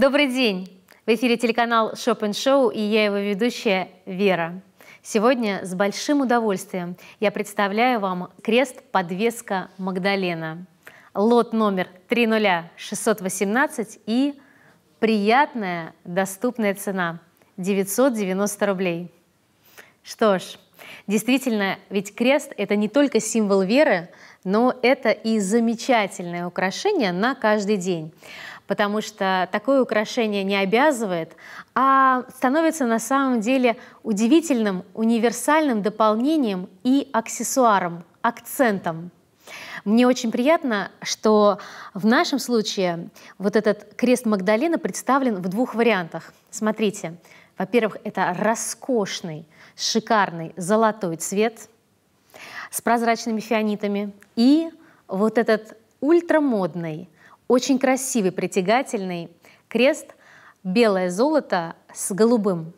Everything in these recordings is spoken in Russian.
Добрый день! В эфире телеканал Шопен Шоу и я его ведущая Вера. Сегодня с большим удовольствием я представляю вам крест-подвеска Магдалена. Лот номер 30618 и приятная доступная цена – 990 рублей. Что ж, действительно, ведь крест – это не только символ веры, но это и замечательное украшение на каждый день потому что такое украшение не обязывает, а становится на самом деле удивительным, универсальным дополнением и аксессуаром, акцентом. Мне очень приятно, что в нашем случае вот этот крест Магдалена представлен в двух вариантах. Смотрите, во-первых, это роскошный, шикарный золотой цвет с прозрачными фианитами и вот этот ультрамодный, очень красивый, притягательный крест, белое золото с голубым.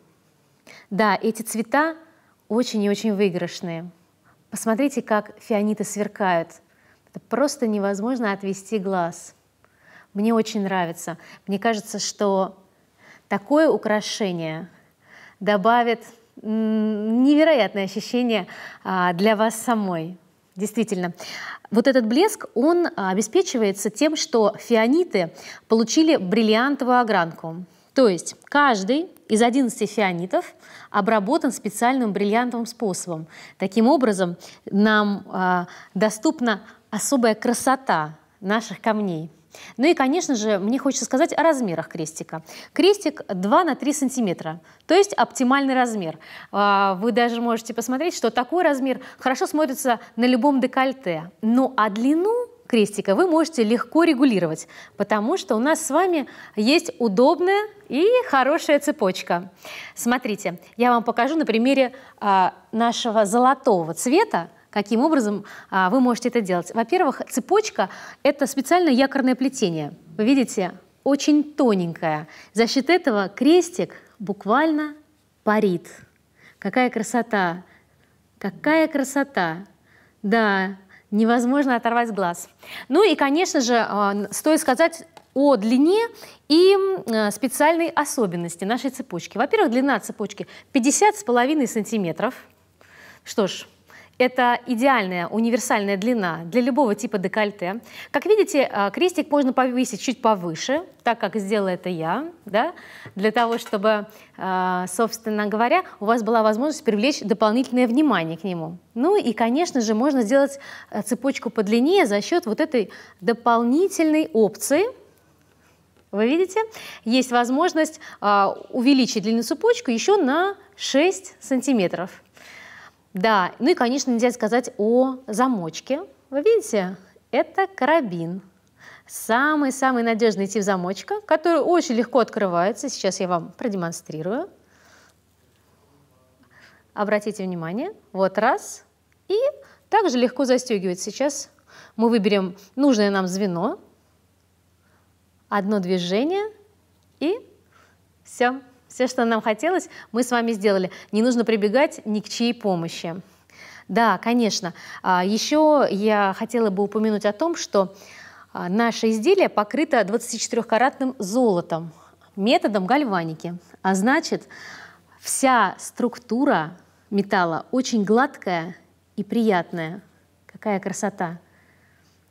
Да, эти цвета очень и очень выигрышные. Посмотрите, как фианиты сверкают. Это просто невозможно отвести глаз. Мне очень нравится. Мне кажется, что такое украшение добавит невероятное ощущение а, для вас самой. Действительно. Вот этот блеск, он а, обеспечивается тем, что фианиты получили бриллиантовую огранку. То есть каждый из 11 фианитов обработан специальным бриллиантовым способом. Таким образом, нам э, доступна особая красота наших камней – ну и, конечно же, мне хочется сказать о размерах крестика. Крестик 2 на 3 сантиметра, то есть оптимальный размер. А, вы даже можете посмотреть, что такой размер хорошо смотрится на любом декольте. Ну а длину крестика вы можете легко регулировать, потому что у нас с вами есть удобная и хорошая цепочка. Смотрите, я вам покажу на примере а, нашего золотого цвета, Каким образом а, вы можете это делать? Во-первых, цепочка — это специальное якорное плетение. Вы видите, очень тоненькое. За счет этого крестик буквально парит. Какая красота! Какая красота! Да, невозможно оторвать глаз. Ну и, конечно же, а, стоит сказать о длине и э, специальной особенности нашей цепочки. Во-первых, длина цепочки 50,5 сантиметров. Что ж, это идеальная универсальная длина для любого типа декольте. Как видите, э, крестик можно повесить чуть повыше, так как сделала это я, да, для того, чтобы, э, собственно говоря, у вас была возможность привлечь дополнительное внимание к нему. Ну и, конечно же, можно сделать э, цепочку подлиннее за счет вот этой дополнительной опции – вы видите, есть возможность увеличить длину цепочки еще на 6 сантиметров. Да, ну и, конечно, нельзя сказать о замочке. Вы видите, это карабин. Самый-самый надежный тип замочка, который очень легко открывается. Сейчас я вам продемонстрирую. Обратите внимание. Вот раз. И также легко застегивается. Сейчас мы выберем нужное нам звено. Одно движение и все. Все, что нам хотелось, мы с вами сделали. Не нужно прибегать ни к чьей помощи. Да, конечно. А, Еще я хотела бы упомянуть о том, что а, наше изделие покрыто 24-каратным золотом методом гальваники. А значит, вся структура металла очень гладкая и приятная. Какая красота!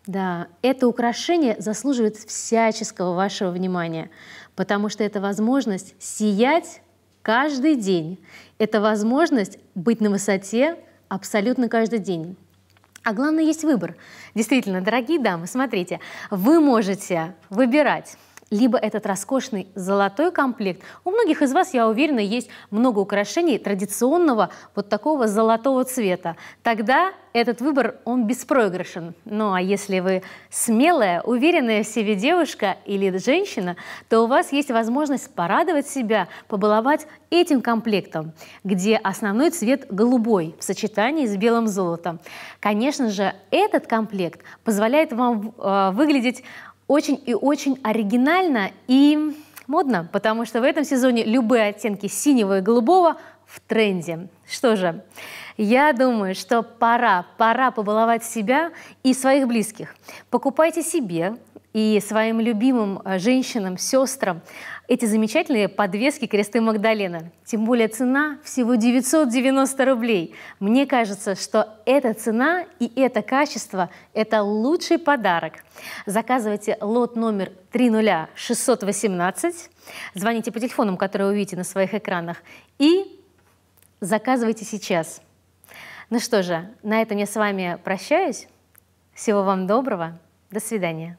Да, это украшение заслуживает всяческого вашего внимания, потому что это возможность сиять каждый день. Это возможность быть на высоте абсолютно каждый день. А главное, есть выбор. Действительно, дорогие дамы, смотрите, вы можете выбирать либо этот роскошный золотой комплект. У многих из вас, я уверена, есть много украшений традиционного вот такого золотого цвета. Тогда этот выбор, он беспроигрышен. Ну а если вы смелая, уверенная в себе девушка или женщина, то у вас есть возможность порадовать себя, побаловать этим комплектом, где основной цвет голубой в сочетании с белым золотом. Конечно же, этот комплект позволяет вам э, выглядеть очень и очень оригинально и модно, потому что в этом сезоне любые оттенки синего и голубого в тренде. Что же, я думаю, что пора, пора побаловать себя и своих близких. Покупайте себе и своим любимым э, женщинам, сестрам эти замечательные подвески кресты Магдалена. Тем более цена всего 990 рублей. Мне кажется, что эта цена и это качество – это лучший подарок. Заказывайте лот номер 30618, звоните по телефонам, которые увидите на своих экранах, и Заказывайте сейчас. Ну что же, на этом я с вами прощаюсь. Всего вам доброго. До свидания.